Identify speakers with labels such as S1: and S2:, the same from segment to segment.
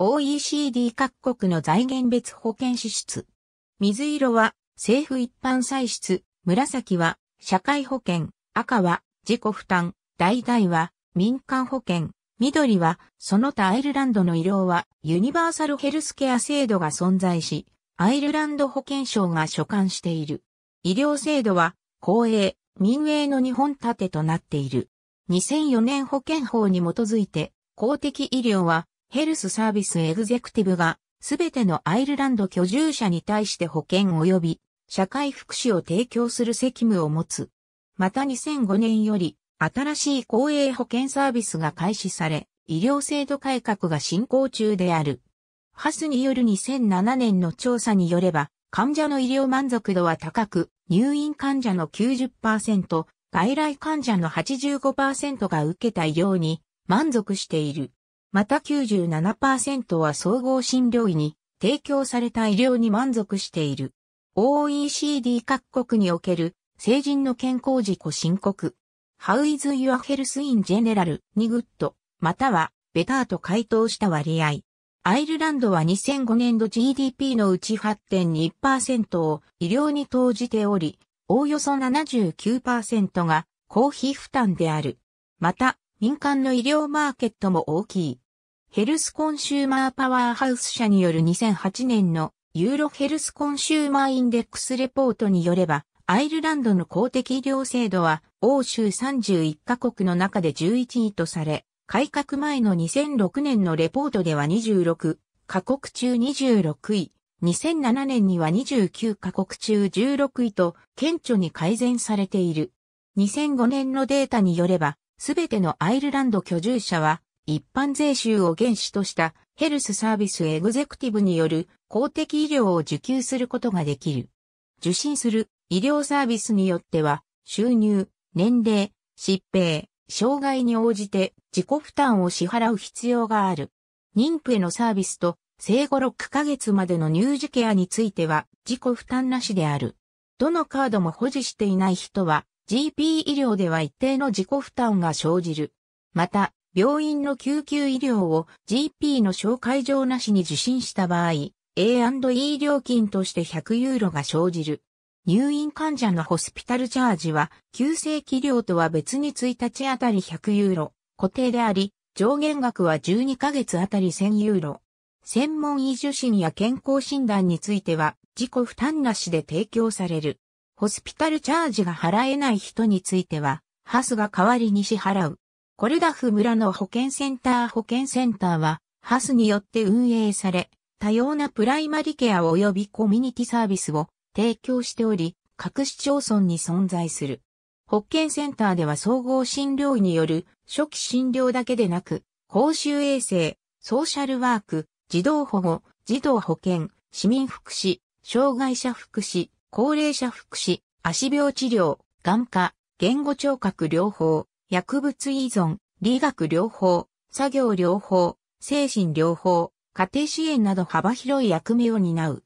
S1: OECD 各国の財源別保険支出。水色は政府一般歳出、紫は社会保険、赤は自己負担、橙は民間保険、緑はその他アイルランドの医療はユニバーサルヘルスケア制度が存在し、アイルランド保健省が所管している。医療制度は公営、民営の日本盾となっている。2004年保険法に基づいて公的医療はヘルスサービスエグゼクティブが、すべてのアイルランド居住者に対して保険及び社会福祉を提供する責務を持つ。また2005年より新しい公営保険サービスが開始され、医療制度改革が進行中である。ハスによる2007年の調査によれば、患者の医療満足度は高く、入院患者の90%、外来患者の85%が受けた医療に満足している。また97%は総合診療医に提供された医療に満足している。OECD 各国における成人の健康事故申告。How is your health in general にグッド、またはベターと回答した割合。アイルランドは2005年度 GDP のうち8.2%を医療に投じており、おおよそ79%が公費負担である。また、民間の医療マーケットも大きい。ヘルスコンシューマーパワーハウス社による2008年のユーロヘルスコンシューマーインデックスレポートによれば、アイルランドの公的医療制度は、欧州31カ国の中で11位とされ、改革前の2006年のレポートでは26カ国中26位、2007年には29カ国中16位と顕著に改善されている。2005年のデータによれば、すべてのアイルランド居住者は一般税収を原資としたヘルスサービスエグゼクティブによる公的医療を受給することができる。受診する医療サービスによっては、収入、年齢、疾病、障害に応じて自己負担を支払う必要がある。妊婦へのサービスと生後6ヶ月までの乳児ケアについては自己負担なしである。どのカードも保持していない人は GP 医療では一定の自己負担が生じる。また、病院の救急医療を GP の紹介状なしに受診した場合、A&E 料金として100ユーロが生じる。入院患者のホスピタルチャージは、急性期量とは別に1日あたり100ユーロ、固定であり、上限額は12ヶ月あたり1000ユーロ。専門医受診や健康診断については、自己負担なしで提供される。ホスピタルチャージが払えない人については、ハスが代わりに支払う。コルダフ村の保健センター保健センターは、ハスによって運営され、多様なプライマリケア及びコミュニティサービスを提供しており、各市町村に存在する。保健センターでは総合診療医による初期診療だけでなく、公衆衛生、ソーシャルワーク、児童保護、児童保健、市民福祉、障害者福祉、高齢者福祉、足病治療、眼科、言語聴覚療法、薬物依存、理学療法、作業療法、精神療法、家庭支援など幅広い役目を担う。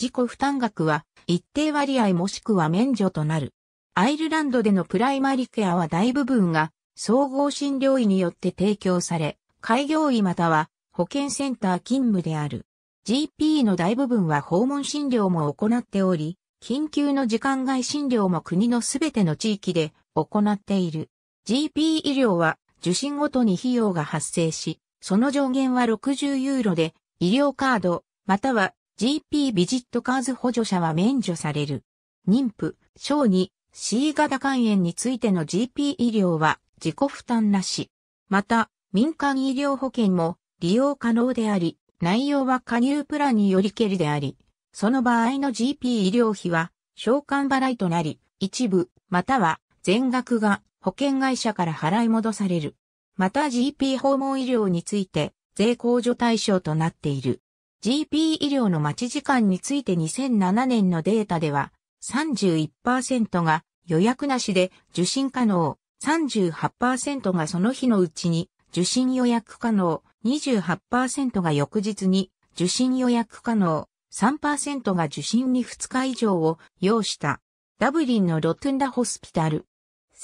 S1: 自己負担額は一定割合もしくは免除となる。アイルランドでのプライマリケアは大部分が総合診療医によって提供され、開業医または保健センター勤務である。GP の大部分は訪問診療も行っており、緊急の時間外診療も国のすべての地域で行っている。GP 医療は受診ごとに費用が発生し、その上限は60ユーロで、医療カード、または GP ビジットカーズ補助者は免除される。妊婦、小児、C 型肝炎についての GP 医療は自己負担なし。また、民間医療保険も利用可能であり、内容は加入プランによりけりであり、その場合の GP 医療費は償還払いとなり、一部、または全額が保険会社から払い戻される。また GP 訪問医療について税控除対象となっている。GP 医療の待ち時間について2007年のデータでは31%が予約なしで受診可能、38%がその日のうちに受診予約可能、28%が翌日に受診予約可能、3%が受診に2日以上を要した。ダブリンのロトゥンダホスピタル、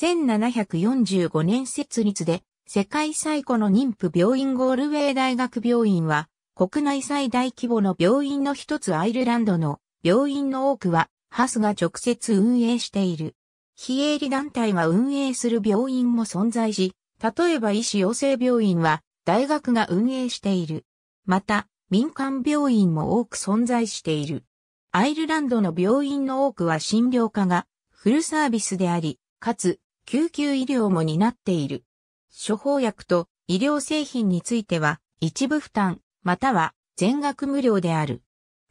S1: 1745年設立で、世界最古の妊婦病院ゴールウェイ大学病院は、国内最大規模の病院の一つアイルランドの病院の多くは、ハスが直接運営している。非営利団体が運営する病院も存在し、例えば医師養成病院は大学が運営している。また、民間病院も多く存在している。アイルランドの病院の多くは診療科がフルサービスであり、かつ救急医療も担っている。処方薬と医療製品については一部負担または全額無料である。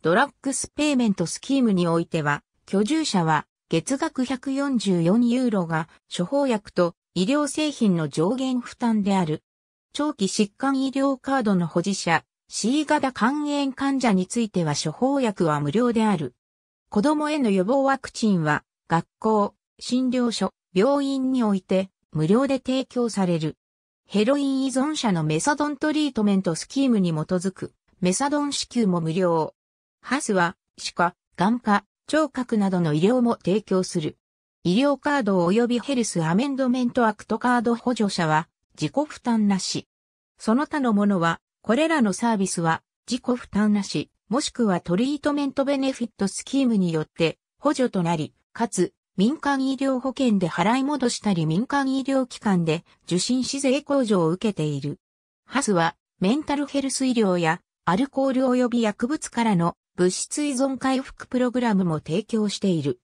S1: ドラッグスペーメントスキームにおいては居住者は月額144ユーロが処方薬と医療製品の上限負担である。長期疾患医療カードの保持者、C 型肝炎患者については処方薬は無料である。子供への予防ワクチンは学校、診療所、病院において無料で提供される。ヘロイン依存者のメサドントリートメントスキームに基づくメサドン支給も無料。ハスは、歯科、眼科、聴覚などの医療も提供する。医療カード及びヘルスアメンドメントアクトカード補助者は自己負担なし。その他のものは、これらのサービスは自己負担なし、もしくはトリートメントベネフィットスキームによって補助となり、かつ民間医療保険で払い戻したり民間医療機関で受診資税控除を受けている。ハスはメンタルヘルス医療やアルコール及び薬物からの物質依存回復プログラムも提供している。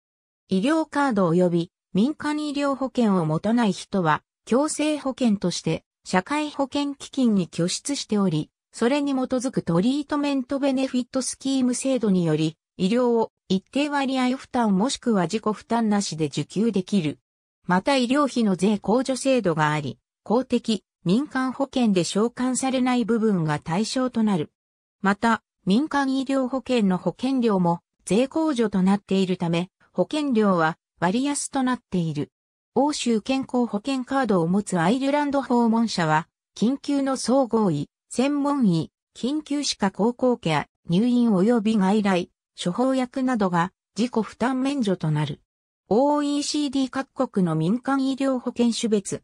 S1: 医療カード及び民間医療保険を持たない人は強制保険として社会保険基金に拠出しており、それに基づくトリートメントベネフィットスキーム制度により医療を一定割合負担もしくは自己負担なしで受給できる。また医療費の税控除制度があり、公的、民間保険で償還されない部分が対象となる。また、民間医療保険の保険料も税控除となっているため、保険料は割安となっている。欧州健康保険カードを持つアイルランド訪問者は、緊急の総合医、専門医、緊急歯科高校ケア、入院及び外来、処方薬などが自己負担免除となる。OECD 各国の民間医療保険種別。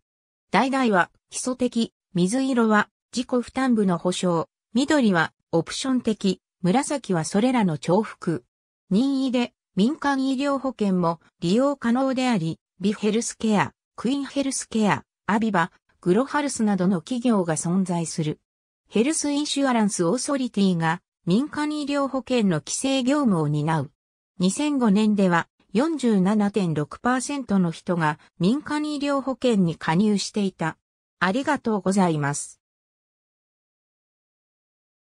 S1: 代々は基礎的、水色は自己負担部の保障、緑はオプション的、紫はそれらの重複。任意で民間医療保険も利用可能であり、ビヘルスケア、クイーンヘルスケア、アビバ、グロハルスなどの企業が存在する。ヘルスインシュアランスオーソリティが民間医療保険の規制業務を担う。2005年では47.6%の人が民間医療保険に加入していた。ありがとうございます。